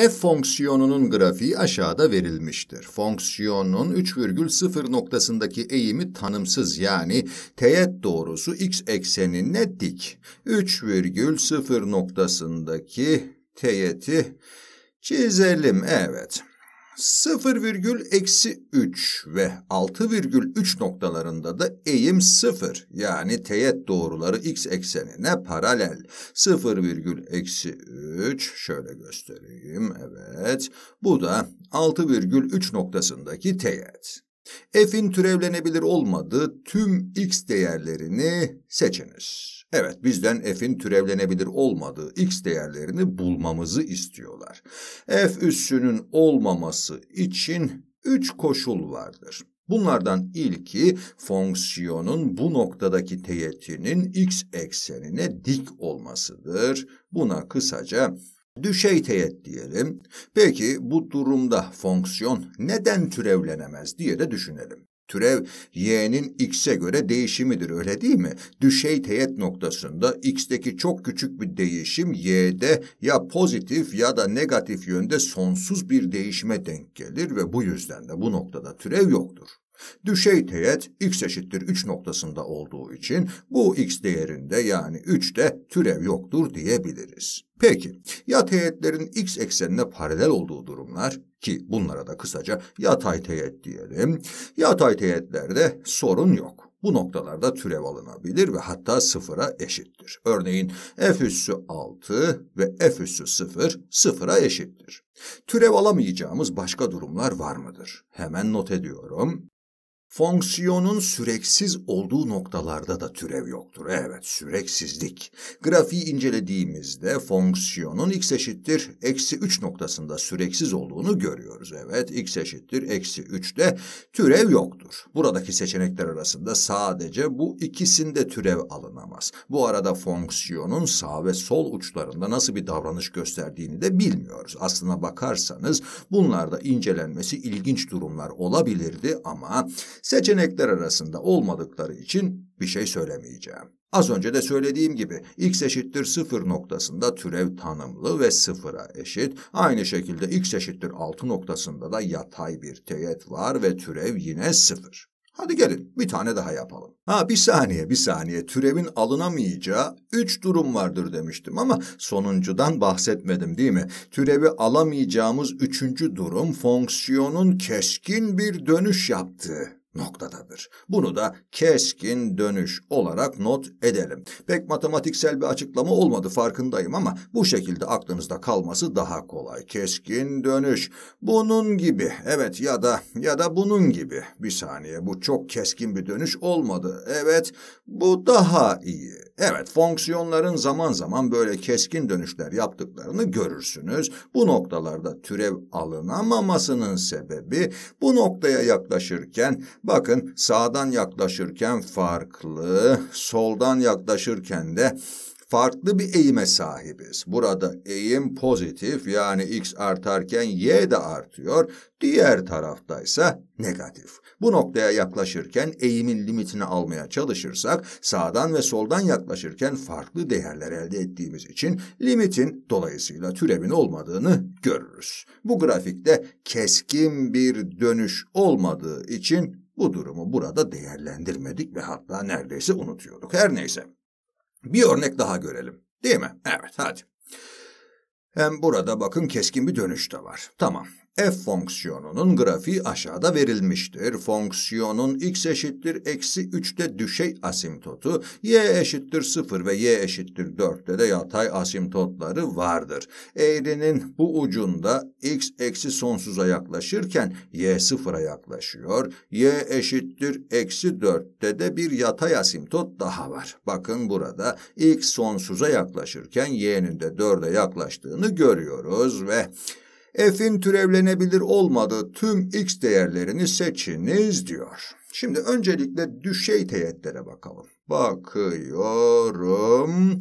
F fonksiyonunun grafiği aşağıda verilmiştir. Fonksiyonun 3,0 noktasındaki eğimi tanımsız yani teğet doğrusu x eksenine dik. 3,0 noktasındaki teğeti çizelim evet. 0 virgül eksi 3 ve 6 virgül 3 noktalarında da eğim 0 yani teğet doğruları x eksenine paralel. 0 virgül eksi 3 şöyle göstereyim evet bu da 6 virgül 3 noktasındaki teğet f'in türevlenebilir olmadığı tüm x değerlerini seçiniz. Evet bizden f'in türevlenebilir olmadığı x değerlerini bulmamızı istiyorlar. f üssünün olmaması için 3 koşul vardır. Bunlardan ilki fonksiyonun bu noktadaki teğetinin x eksenine dik olmasıdır. Buna kısaca düşey teğet diyelim. Peki bu durumda fonksiyon neden türevlenemez diye de düşünelim. Türev y'nin x'e göre değişimidir öyle değil mi? Düşey teğet noktasında x'teki çok küçük bir değişim y'de ya pozitif ya da negatif yönde sonsuz bir değişime denk gelir ve bu yüzden de bu noktada türev yoktur. Düşey teğet x eşittir 3 noktasında olduğu için bu x değerinde yani 3'te türev yoktur diyebiliriz. Peki ya teğetlerin x eksenine paralel olduğu durumlar ki bunlara da kısaca yatay teğet diyelim. Yatay teğetlerde sorun yok. Bu noktalarda türev alınabilir ve hatta sıfıra eşittir. Örneğin f üssü 6 ve f üssü 0 sıfıra eşittir. Türev alamayacağımız başka durumlar var mıdır? Hemen not ediyorum. Fonksiyonun süreksiz olduğu noktalarda da türev yoktur. Evet, süreksizlik. Grafiği incelediğimizde fonksiyonun x eşittir eksi 3 noktasında süreksiz olduğunu görüyoruz. Evet, x eşittir eksi 3'te türev yoktur. Buradaki seçenekler arasında sadece bu ikisinde türev alınamaz. Bu arada fonksiyonun sağ ve sol uçlarında nasıl bir davranış gösterdiğini de bilmiyoruz. Aslına bakarsanız bunlarda incelenmesi ilginç durumlar olabilirdi ama Seçenekler arasında olmadıkları için bir şey söylemeyeceğim. Az önce de söylediğim gibi x eşittir 0 noktasında türev tanımlı ve sıfıra eşit. Aynı şekilde x eşittir 6 noktasında da yatay bir teğet var ve türev yine sıfır. Hadi gelin bir tane daha yapalım. Ha bir saniye bir saniye türevin alınamayacağı üç durum vardır demiştim ama sonuncudan bahsetmedim değil mi? Türevi alamayacağımız üçüncü durum fonksiyonun keskin bir dönüş yaptığı noktadadır. Bunu da keskin dönüş olarak not edelim. Pek matematiksel bir açıklama olmadı farkındayım ama bu şekilde aklınızda kalması daha kolay. Keskin dönüş. Bunun gibi. Evet ya da ya da bunun gibi. Bir saniye bu çok keskin bir dönüş olmadı. Evet bu daha iyi. Evet, fonksiyonların zaman zaman böyle keskin dönüşler yaptıklarını görürsünüz. Bu noktalarda türev alınamamasının sebebi bu noktaya yaklaşırken bakın sağdan yaklaşırken farklı, soldan yaklaşırken de farklı bir eğime sahibiz. Burada eğim pozitif yani x artarken y de artıyor. Diğer tarafta ise negatif. Bu noktaya yaklaşırken eğimin limitini almaya çalışırsak sağdan ve soldan yaklaşırken farklı değerler elde ettiğimiz için limitin dolayısıyla türevin olmadığını görürüz. Bu grafikte keskin bir dönüş olmadığı için bu durumu burada değerlendirmedik ve hatta neredeyse unutuyorduk. Her neyse. Bir örnek daha görelim. Değil mi? Evet hadi. Hem burada bakın keskin bir dönüş de var. Tamam f fonksiyonunun grafiği aşağıda verilmiştir. Fonksiyonun x eşittir eksi 3'te düşey asimtotu, y eşittir 0 ve y eşittir 4'te de yatay asimtotları vardır. Eğrinin bu ucunda x eksi sonsuza yaklaşırken y sıfıra yaklaşıyor. y eşittir eksi 4'te de bir yatay asimtot daha var. Bakın burada x sonsuza yaklaşırken y'nin de 4'e yaklaştığını görüyoruz ve f'in türevlenebilir olmadığı tüm x değerlerini seçiniz diyor. Şimdi öncelikle düşey teğetlere bakalım. Bakıyorum.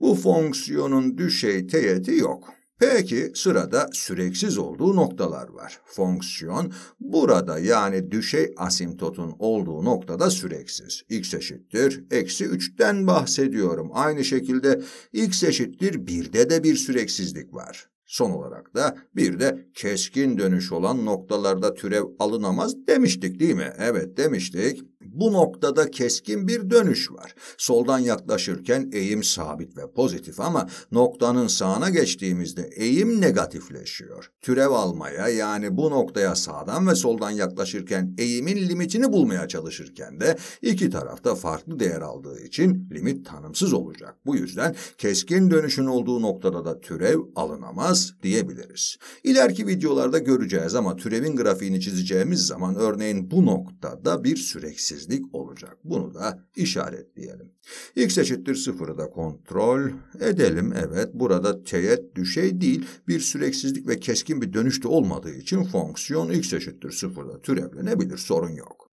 Bu fonksiyonun düşey teğeti yok. Peki sırada süreksiz olduğu noktalar var. Fonksiyon burada yani düşey asimtotun olduğu noktada süreksiz. x eşittir eksi 3'ten bahsediyorum. Aynı şekilde x eşittir 1'de de bir süreksizlik var. Son olarak da bir de keskin dönüş olan noktalarda türev alınamaz demiştik değil mi? Evet demiştik. Bu noktada keskin bir dönüş var. Soldan yaklaşırken eğim sabit ve pozitif ama noktanın sağına geçtiğimizde eğim negatifleşiyor. Türev almaya yani bu noktaya sağdan ve soldan yaklaşırken eğimin limitini bulmaya çalışırken de iki tarafta farklı değer aldığı için limit tanımsız olacak. Bu yüzden keskin dönüşün olduğu noktada da türev alınamaz diyebiliriz. İleriki videolarda göreceğiz ama türevin grafiğini çizeceğimiz zaman örneğin bu noktada bir süreksiz eşitsizlik olacak. Bunu da işaretleyelim. X eşittir sıfırı da kontrol edelim. Evet burada teğet düşey değil bir süreksizlik ve keskin bir dönüş de olmadığı için fonksiyon x eşittir sıfırda türevlenebilir sorun yok.